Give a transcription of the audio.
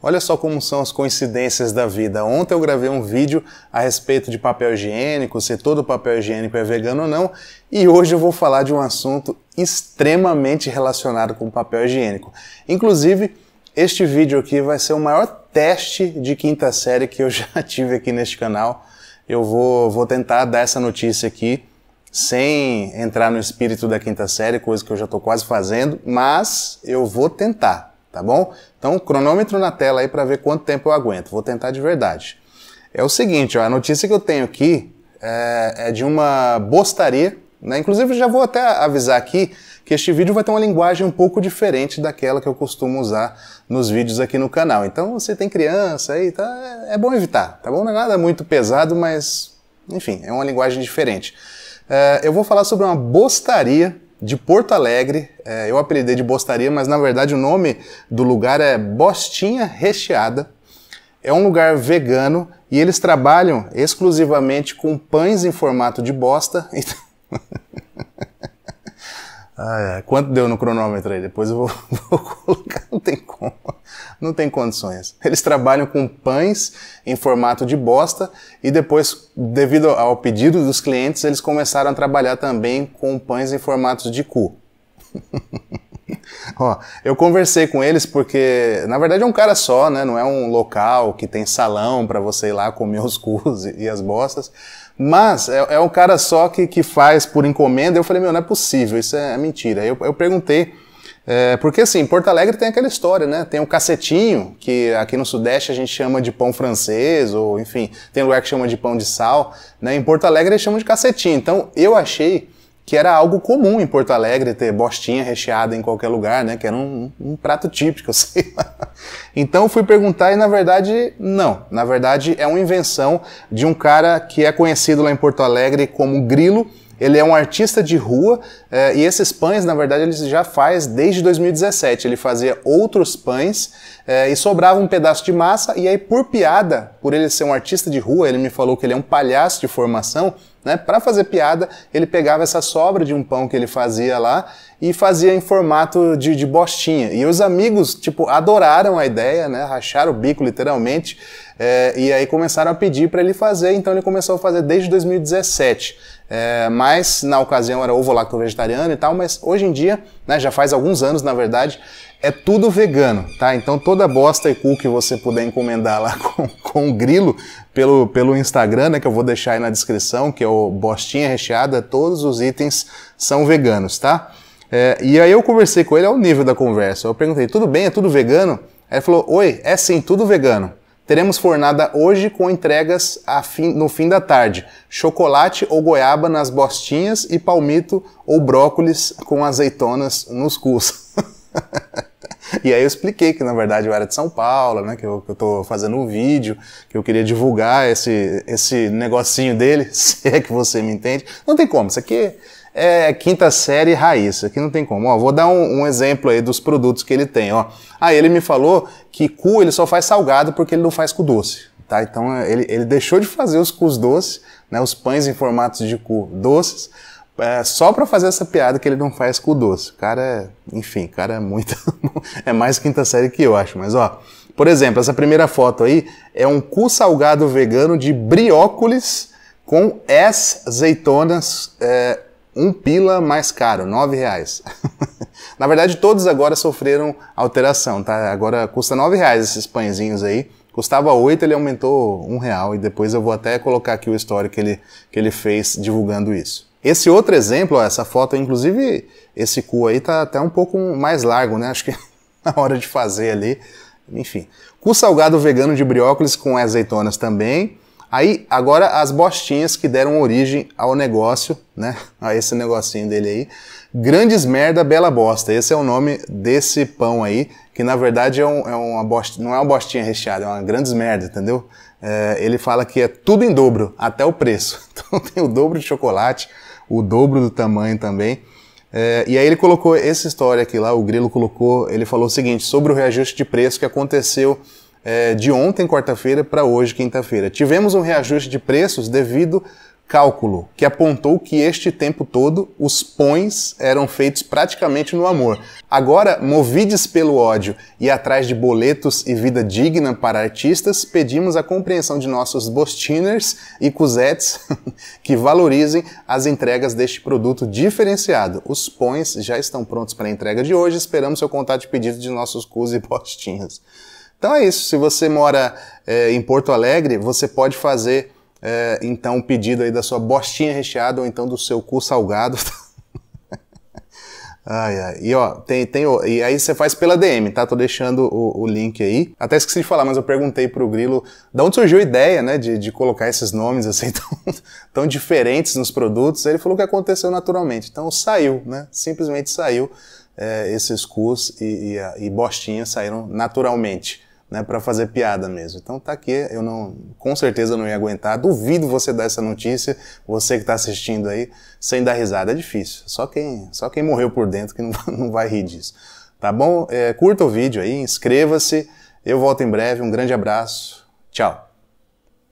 Olha só como são as coincidências da vida. Ontem eu gravei um vídeo a respeito de papel higiênico, se todo papel higiênico é vegano ou não, e hoje eu vou falar de um assunto extremamente relacionado com papel higiênico. Inclusive, este vídeo aqui vai ser o maior teste de quinta série que eu já tive aqui neste canal. Eu vou, vou tentar dar essa notícia aqui sem entrar no espírito da quinta série, coisa que eu já estou quase fazendo, mas eu vou tentar tá bom? Então, cronômetro na tela aí para ver quanto tempo eu aguento. Vou tentar de verdade. É o seguinte, ó, a notícia que eu tenho aqui é, é de uma bostaria, né? Inclusive, já vou até avisar aqui que este vídeo vai ter uma linguagem um pouco diferente daquela que eu costumo usar nos vídeos aqui no canal. Então, você tem criança aí, tá? É, é bom evitar, tá bom? Não é nada muito pesado, mas enfim, é uma linguagem diferente. É, eu vou falar sobre uma bostaria de Porto Alegre. É, eu apelidei de Bostaria, mas na verdade o nome do lugar é Bostinha Recheada. É um lugar vegano e eles trabalham exclusivamente com pães em formato de bosta. Então, ah, é. Quanto deu no cronômetro aí? Depois eu vou, vou não tem condições. Eles trabalham com pães em formato de bosta e depois, devido ao pedido dos clientes, eles começaram a trabalhar também com pães em formatos de cu. Ó, eu conversei com eles porque, na verdade, é um cara só, né? Não é um local que tem salão para você ir lá comer os cus e as bostas. Mas é, é um cara só que, que faz por encomenda. Eu falei, meu, não é possível, isso é, é mentira. Eu, eu perguntei é, porque assim, Porto Alegre tem aquela história, né? Tem o cacetinho, que aqui no Sudeste a gente chama de pão francês, ou enfim, tem lugar que chama de pão de sal, né? Em Porto Alegre eles chamam de cacetinho. Então eu achei que era algo comum em Porto Alegre ter bostinha recheada em qualquer lugar, né? Que era um, um prato típico, sei assim. lá. Então fui perguntar e na verdade não. Na verdade é uma invenção de um cara que é conhecido lá em Porto Alegre como Grilo, ele é um artista de rua eh, e esses pães, na verdade, ele já faz desde 2017. Ele fazia outros pães eh, e sobrava um pedaço de massa e aí, por piada, por ele ser um artista de rua, ele me falou que ele é um palhaço de formação, né? Para fazer piada, ele pegava essa sobra de um pão que ele fazia lá e fazia em formato de, de bostinha. E os amigos, tipo, adoraram a ideia, né? Racharam o bico, literalmente. É, e aí começaram a pedir para ele fazer, então ele começou a fazer desde 2017. É, eh, mas na ocasião era ovo lacto vegetariano e tal, mas hoje em dia, né, já faz alguns anos na verdade, é tudo vegano, tá? Então toda bosta e cu que você puder encomendar lá com, com Grilo pelo, pelo Instagram, né, que eu vou deixar aí na descrição, que é o Bostinha Recheada, todos os itens são veganos, tá? É, e aí eu conversei com ele ao é nível da conversa. Eu perguntei, tudo bem, é tudo vegano? ele falou, oi, é sim, tudo vegano. Teremos fornada hoje com entregas fim, no fim da tarde. Chocolate ou goiaba nas bostinhas e palmito ou brócolis com azeitonas nos cus. E aí eu expliquei que, na verdade, eu era de São Paulo, né? Que eu, que eu tô fazendo um vídeo, que eu queria divulgar esse, esse negocinho dele, se é que você me entende. Não tem como, isso aqui é quinta série raiz, aqui não tem como. Ó, vou dar um, um, exemplo aí dos produtos que ele tem, ó. Aí ah, ele me falou que cu ele só faz salgado porque ele não faz cu doce, tá? Então ele, ele deixou de fazer os cus doces, né? Os pães em formatos de cu doces, é, só para fazer essa piada que ele não faz com o doce. O cara, é, enfim, o cara é muito. é mais quinta série que eu acho, mas ó. Por exemplo, essa primeira foto aí é um cu salgado vegano de briócolis com as azeitonas, é, um pila mais caro, nove reais. Na verdade, todos agora sofreram alteração, tá? Agora custa nove reais esses pãezinhos aí. Custava oito, ele aumentou um real e depois eu vou até colocar aqui o histórico que ele, que ele fez divulgando isso. Esse outro exemplo, ó, essa foto, inclusive, esse cu aí tá até um pouco mais largo, né? Acho que na hora de fazer ali. Enfim. Cu salgado vegano de brócolis com azeitonas também. Aí, agora as bostinhas que deram origem ao negócio, né? A esse negocinho dele aí. Grandes merda, bela bosta. Esse é o nome desse pão aí, que na verdade é, um, é uma bosta, não é uma bostinha recheada, é uma grandes merda, entendeu? É, ele fala que é tudo em dobro, até o preço. Então tem o dobro de chocolate, o dobro do tamanho também. É, e aí ele colocou essa história aqui lá, o Grilo colocou, ele falou o seguinte, sobre o reajuste de preço que aconteceu é, de ontem, quarta-feira, para hoje, quinta-feira. Tivemos um reajuste de preços devido cálculo, que apontou que este tempo todo os pões eram feitos praticamente no amor. Agora, movides pelo ódio e atrás de boletos e vida digna para artistas, pedimos a compreensão de nossos bostiners e cusetes que valorizem as entregas deste produto diferenciado. Os pões já estão prontos para a entrega de hoje, esperamos seu contato e pedido de nossos cus e bostinhas. Então é isso, se você mora é, em Porto Alegre, você pode fazer é, então, um pedido aí da sua bostinha recheada ou então do seu cu salgado. ai, ai. E ó, tem, tem, e aí você faz pela DM, tá? Tô deixando o, o, link aí. Até esqueci de falar, mas eu perguntei pro Grilo da onde surgiu a ideia, né, de, de colocar esses nomes assim tão, tão diferentes nos produtos. Ele falou que aconteceu naturalmente. Então saiu, né? Simplesmente saiu. É, esses cus e, e, e bostinhas saíram naturalmente né, para fazer piada mesmo. Então tá aqui, eu não, com certeza não ia aguentar. Duvido você dar essa notícia, você que está assistindo aí, sem dar risada, é difícil. Só quem, só quem morreu por dentro que não, não vai rir disso. Tá bom? É, curta o vídeo aí, inscreva-se. Eu volto em breve. Um grande abraço. Tchau.